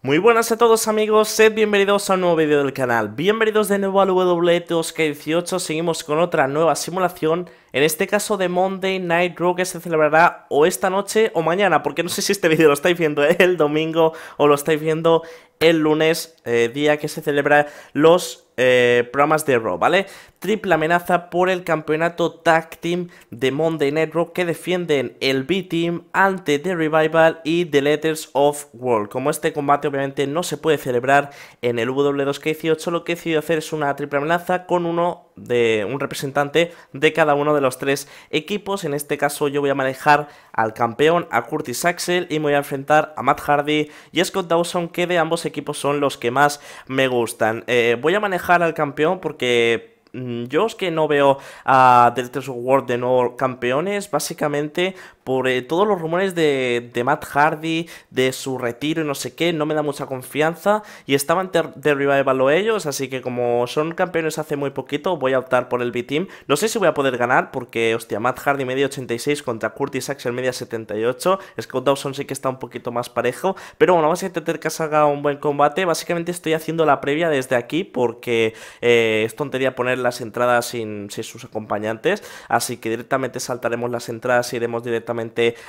Muy buenas a todos amigos, sed bienvenidos a un nuevo vídeo del canal. Bienvenidos de nuevo al W2K18, seguimos con otra nueva simulación, en este caso de Monday Night Raw que se celebrará o esta noche o mañana, porque no sé si este vídeo lo estáis viendo ¿eh? el domingo o lo estáis viendo el lunes, eh, día que se celebra los eh, programas de Raw, ¿vale? Triple amenaza por el campeonato Tag Team de Monday Night Raw que defienden el B-Team ante The Revival y The Letters of World. Como este combate obviamente no se puede celebrar en el W2K18, lo que he decidido hacer es una triple amenaza con uno de un representante de cada uno de los tres equipos. En este caso yo voy a manejar al campeón, a Curtis Axel, y me voy a enfrentar a Matt Hardy y Scott Dawson, que de ambos equipos son los que más me gustan. Eh, voy a manejar al campeón porque mm, yo es que no veo a Deltas World de nuevo campeones, básicamente por eh, todos los rumores de, Matt Hardy, de su retiro y no sé qué, no me da mucha confianza. Y estaban de revival ellos, así que como son campeones hace muy poquito, voy a optar por el B-Team. No sé si voy a poder ganar, porque, hostia, Matt Hardy media 86 contra Curtis Axel media 78. Scott Dawson sí que está un poquito más parejo. Pero bueno, vamos a intentar que salga un buen combate. Básicamente estoy haciendo la previa desde aquí, porque eh, es tontería poner las entradas sin, sin sus acompañantes. Así que directamente saltaremos las entradas y iremos directamente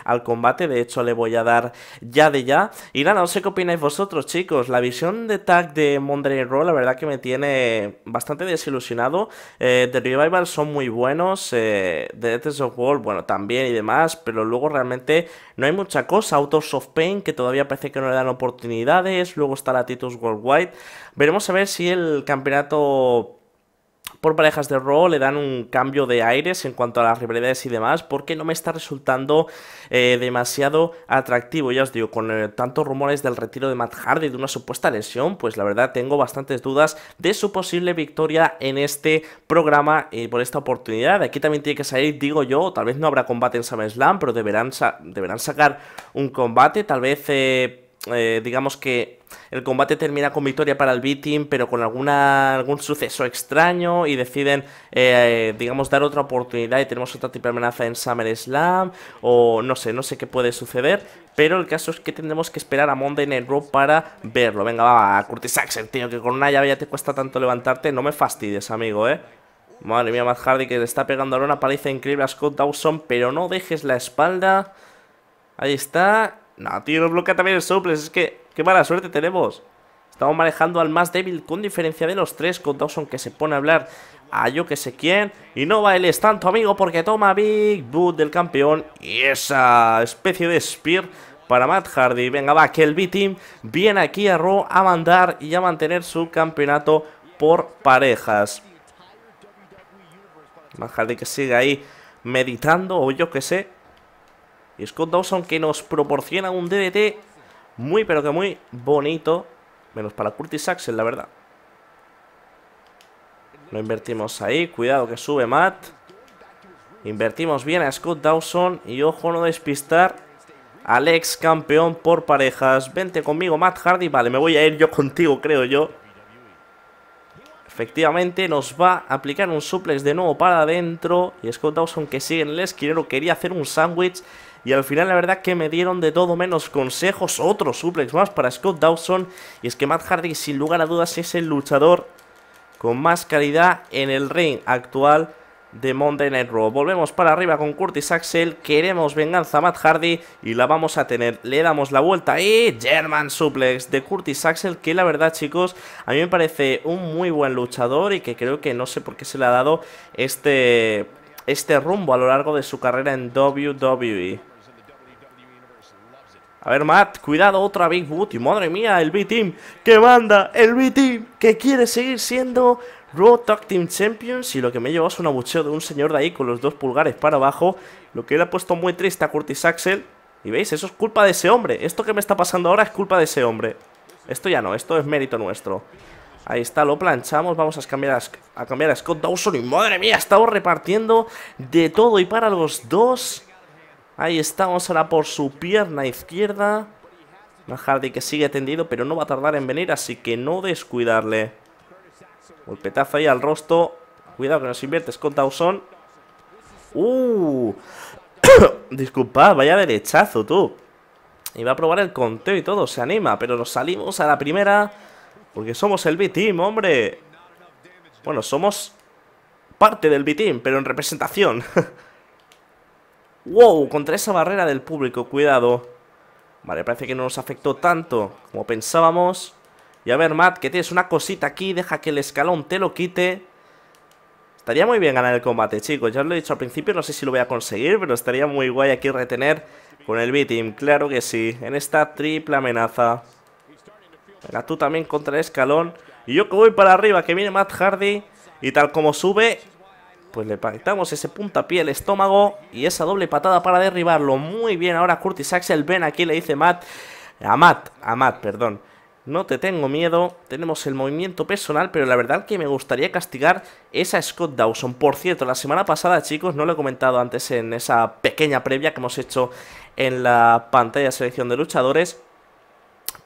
al combate. De hecho, le voy a dar ya de ya. Y nada, no sé qué opináis vosotros, chicos. La visión de tag de Mondreal, la verdad que me tiene bastante desilusionado. Eh, The Revival son muy buenos. Eh, The Death of World, bueno, también y demás. Pero luego realmente no hay mucha cosa. Autos of Pain, que todavía parece que no le dan oportunidades. Luego está la Titus Worldwide. Veremos a ver si el campeonato por parejas de Raw le dan un cambio de aires en cuanto a las rivalidades y demás, porque no me está resultando eh, demasiado atractivo. Ya os digo, con eh, tantos rumores del retiro de Matt Hardy de una supuesta lesión, pues la verdad tengo bastantes dudas de su posible victoria en este programa y eh, por esta oportunidad. Aquí también tiene que salir, digo yo, tal vez no habrá combate en SummerSlam, pero deberán, deberán sacar un combate, tal vez eh, digamos que el combate termina con victoria para el B-Team, pero con alguna, algún suceso extraño y deciden, eh, digamos, dar otra oportunidad y tenemos otra de amenaza en SummerSlam o no sé, no sé qué puede suceder, pero el caso es que tendremos que esperar a Monday Night Raw para verlo. Venga, va, Curtis Axel, tío, que con una llave ya te cuesta tanto levantarte, no me fastidies, amigo, ¿eh? Madre mía, Matt Hardy que le está pegando ahora una paliza increíble a Scott Dawson, pero no dejes la espalda. Ahí está, no, tío, nos bloquea también el suples, Es que qué mala suerte tenemos. Estamos manejando al más débil con diferencia de los tres. Con Dawson que se pone a hablar a yo que sé quién. Y no bailes tanto, amigo, porque toma Big Boot del campeón. Y esa especie de Spear para Matt Hardy. Venga, va, que el B-Team viene aquí a ro a mandar y a mantener su campeonato por parejas. Matt Hardy que sigue ahí meditando o yo que sé. Scott Dawson que nos proporciona un DDT muy pero que muy bonito. Menos para Curtis Axel, la verdad. Lo invertimos ahí. Cuidado que sube Matt. Invertimos bien a Scott Dawson. Y ojo, no despistar al ex campeón por parejas. Vente conmigo, Matt Hardy. Vale, me voy a ir yo contigo, creo yo. Efectivamente, nos va a aplicar un suplex de nuevo para adentro. Y Scott Dawson, que sigue en el quería hacer un sándwich. Y al final la verdad que me dieron de todo menos consejos. Otro suplex más para Scott Dawson. Y es que Matt Hardy sin lugar a dudas es el luchador con más calidad en el ring actual de Monday Night Raw. Volvemos para arriba con Curtis Axel. Queremos venganza a Matt Hardy y la vamos a tener. Le damos la vuelta y German Suplex de Curtis Axel. Que la verdad, chicos, a mí me parece un muy buen luchador y que creo que no sé por qué se le ha dado este, este rumbo a lo largo de su carrera en WWE. A ver, Matt, cuidado otra Big Booty. Madre mía, el B-Team que manda, el B-Team que quiere seguir siendo Road Talk Team Champions. Y lo que me llevó es un abucheo de un señor de ahí con los dos pulgares para abajo. Lo que le ha puesto muy triste a Curtis Axel. Y veis, eso es culpa de ese hombre. Esto que me está pasando ahora es culpa de ese hombre. Esto ya no, esto es mérito nuestro. Ahí está, lo planchamos, vamos a cambiar a, a cambiar a Scott Dawson y madre mía, estamos repartiendo de todo y para los dos Ahí estamos ahora por su pierna izquierda. Hardy que sigue tendido, pero no va a tardar en venir, así que no descuidarle. Golpetazo ahí al rostro. Cuidado que nos inviertes con Dawson. ¡Uh! Disculpad, vaya derechazo, tú. Y va a probar el conteo y todo, se anima, pero nos salimos a la primera. Porque somos el B-Team, hombre. Bueno, somos parte del B-Team, pero en representación. ¡Wow! Contra esa barrera del público, cuidado. Vale, parece que no nos afectó tanto como pensábamos. Y a ver, Matt, que tienes una cosita aquí, deja que el escalón te lo quite. Estaría muy bien ganar el combate, chicos. Ya os lo he dicho al principio, no sé si lo voy a conseguir, pero estaría muy guay aquí retener con el B-Team. Claro que sí, en esta triple amenaza. Venga, tú también contra el escalón. Y yo que voy para arriba, que viene Matt Hardy. Y tal como sube, pues le pactamos ese puntapié al estómago y esa doble patada para derribarlo. Muy bien, ahora Curtis Axel, ven aquí, le dice Matt. A Matt, a Matt, perdón. No te tengo miedo, tenemos el movimiento personal, pero la verdad que me gustaría castigar esa Scott Dawson. Por cierto, la semana pasada, chicos, no lo he comentado antes en esa pequeña previa que hemos hecho en la pantalla selección de luchadores.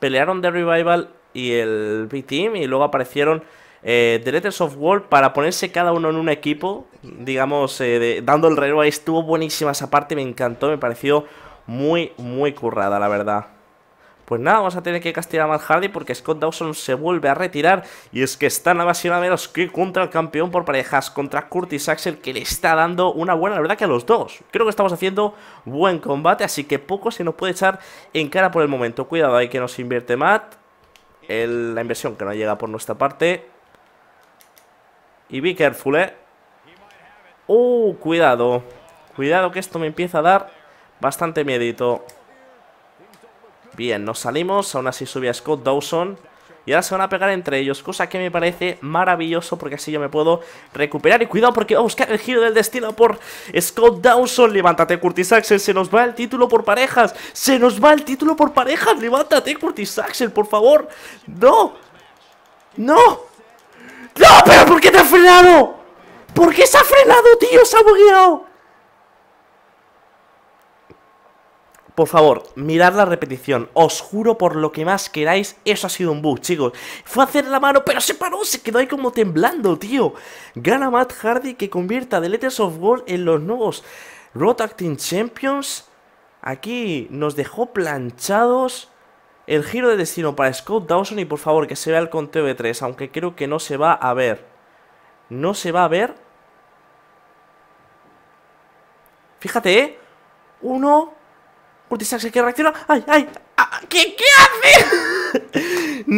Pelearon The Revival y el B-Team y luego aparecieron eh, The Letters of War, para ponerse cada uno en un equipo, digamos, eh, dando el reloj. Estuvo buenísima esa parte, me encantó, me pareció muy, muy currada, la verdad. Pues nada, vamos a tener que castigar a Matt Hardy porque Scott Dawson se vuelve a retirar. Y es que están nada más y menos que contra el campeón por parejas, contra Curtis Axel, que le está dando una buena, la verdad que a los dos. Creo que estamos haciendo buen combate, así que poco se nos puede echar en cara por el momento. Cuidado ahí que nos invierte Matt. la inversión que no llega por nuestra parte. Y be careful, eh. Uh, cuidado. Cuidado que esto me empieza a dar bastante miedito. Bien, nos salimos. Aún así sube a Scott Dawson. Y ahora se van a pegar entre ellos, cosa que me parece maravilloso porque así yo me puedo recuperar. Y cuidado porque va a buscar el giro del destino por Scott Dawson. Levántate Curtis Axel, se nos va el título por parejas. Se nos va el título por parejas. Levántate Curtis Axel, por favor. No. No. ¡No, pero por qué te ha frenado! ¿Por qué se ha frenado, tío? Se ha bugueado. Por favor, mirad la repetición. Os juro por lo que más queráis, eso ha sido un bug, chicos. Fue a hacer la mano, pero se paró, se quedó ahí como temblando, tío. Gana Matt Hardy que convierta The Letters of Gold en los nuevos Road Acting Champions. Aquí nos dejó planchados el giro de destino para Scott Dawson y por favor que se vea el conteo de 3, aunque creo que no se va a ver. No se va a ver. Fíjate, ¿eh? Uno. Curtis que reacciona. ¡Ay, ay! ay ¡Ah! qué qué hace?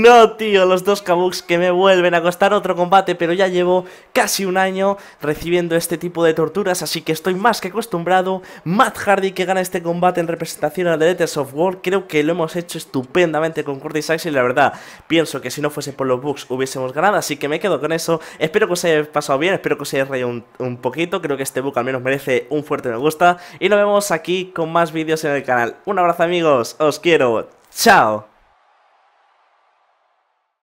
No, tío, los dos Kabuks que me vuelven a costar otro combate, pero ya llevo casi un año recibiendo este tipo de torturas, así que estoy más que acostumbrado. Matt Hardy que gana este combate en representación a The Letters of War, creo que lo hemos hecho estupendamente con Curtis Axel, la verdad, pienso que si no fuese por los bugs hubiésemos ganado, así que me quedo con eso. Espero que os haya pasado bien, espero que os haya reído un, poquito, creo que este bug al menos merece un fuerte me gusta, y nos vemos aquí con más vídeos en el canal. Un abrazo amigos, os quiero, chao.